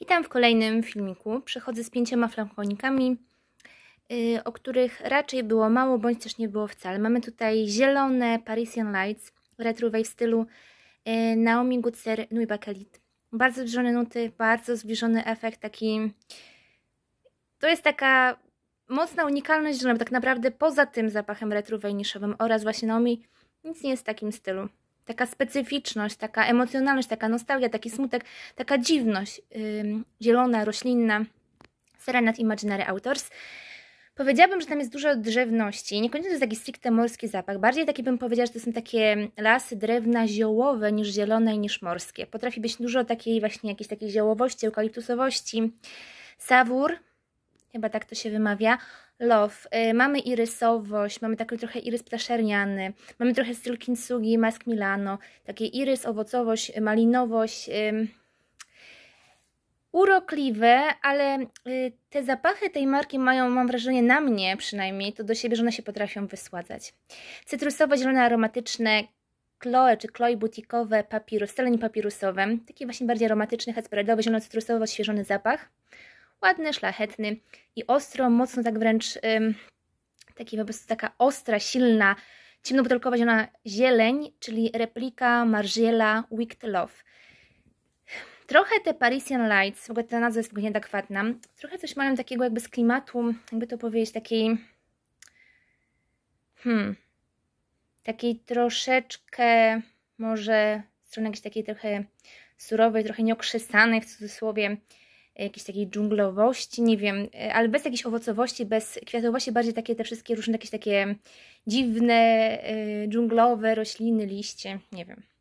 Witam w kolejnym filmiku. Przechodzę z pięcioma flakonikami, yy, o których raczej było mało, bądź też nie było wcale. Mamy tutaj zielone Parisian Lights, retro w stylu yy, Naomi Gutzer Nuit Bakelit. Bardzo zbliżone nuty, bardzo zbliżony efekt, taki... To jest taka mocna unikalność, że tak naprawdę poza tym zapachem retro niszowym oraz właśnie Naomi nic nie jest w takim stylu taka specyficzność, taka emocjonalność, taka nostalgia, taki smutek, taka dziwność yy, zielona, roślinna. Serenat Imaginary Authors. Powiedziałabym, że tam jest dużo drzewności. Niekoniecznie to jest taki stricte morski zapach. Bardziej taki bym powiedziała, że to są takie lasy drewna ziołowe niż zielone i niż morskie. Potrafi być dużo takiej właśnie jakiejś takiej ziołowości, eukaliptusowości. Sawur, chyba tak to się wymawia, Love. Y, mamy irysowość, mamy taki trochę irys ptaszerniany, mamy trochę styl kintsugi, mask milano, takie irys, owocowość, y, malinowość, y, urokliwe, ale te zapachy tej marki mają, mam wrażenie, na mnie przynajmniej, to do siebie, że one się potrafią wysładzać. Cytrusowe, zielone, aromatyczne, Chloe czy Chloe butikowe papirus, wcale nie papirusowe, taki właśnie bardziej aromatyczny, hacbredowy, zielono-cytrusowy, odświeżony zapach ładny, szlachetny i ostro, mocno tak wręcz ym, taki po prostu taka ostra, silna, ciemnobutelkowa zielona zieleń, czyli replika Margiela Wicked Love. Trochę te Parisian Lights, w ogóle ta nazwa jest tak w trochę coś mają takiego jakby z klimatu, jakby to powiedzieć, takiej hmm, takiej troszeczkę może strony jakiejś takiej trochę surowej, trochę nieokrzesanej w cudzysłowie, jakiejś takiej dżunglowości, nie wiem, e, ale bez jakiejś owocowości, bez kwiatowości, bardziej takie te wszystkie różne jakieś takie dziwne, e, dżunglowe rośliny, liście, nie wiem.